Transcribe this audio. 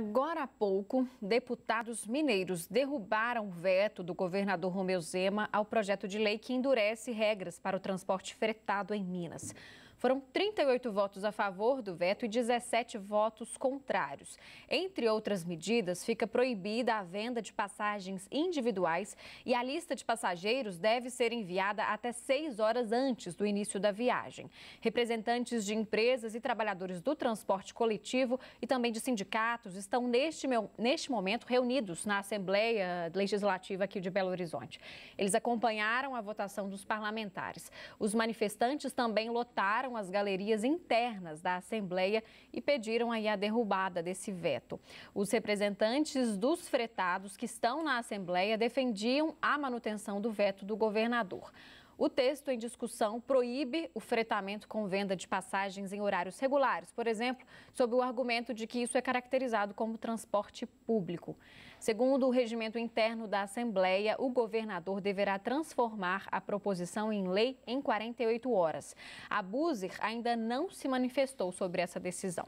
Agora há pouco, deputados mineiros derrubaram o veto do governador Romeu Zema ao projeto de lei que endurece regras para o transporte fretado em Minas. Foram 38 votos a favor do veto e 17 votos contrários. Entre outras medidas, fica proibida a venda de passagens individuais e a lista de passageiros deve ser enviada até seis horas antes do início da viagem. Representantes de empresas e trabalhadores do transporte coletivo e também de sindicatos estão neste, neste momento reunidos na Assembleia Legislativa aqui de Belo Horizonte. Eles acompanharam a votação dos parlamentares. Os manifestantes também lotaram as galerias internas da Assembleia e pediram aí a derrubada desse veto. Os representantes dos fretados que estão na Assembleia defendiam a manutenção do veto do governador. O texto em discussão proíbe o fretamento com venda de passagens em horários regulares, por exemplo, sob o argumento de que isso é caracterizado como transporte público. Segundo o regimento interno da Assembleia, o governador deverá transformar a proposição em lei em 48 horas. A Buser ainda não se manifestou sobre essa decisão.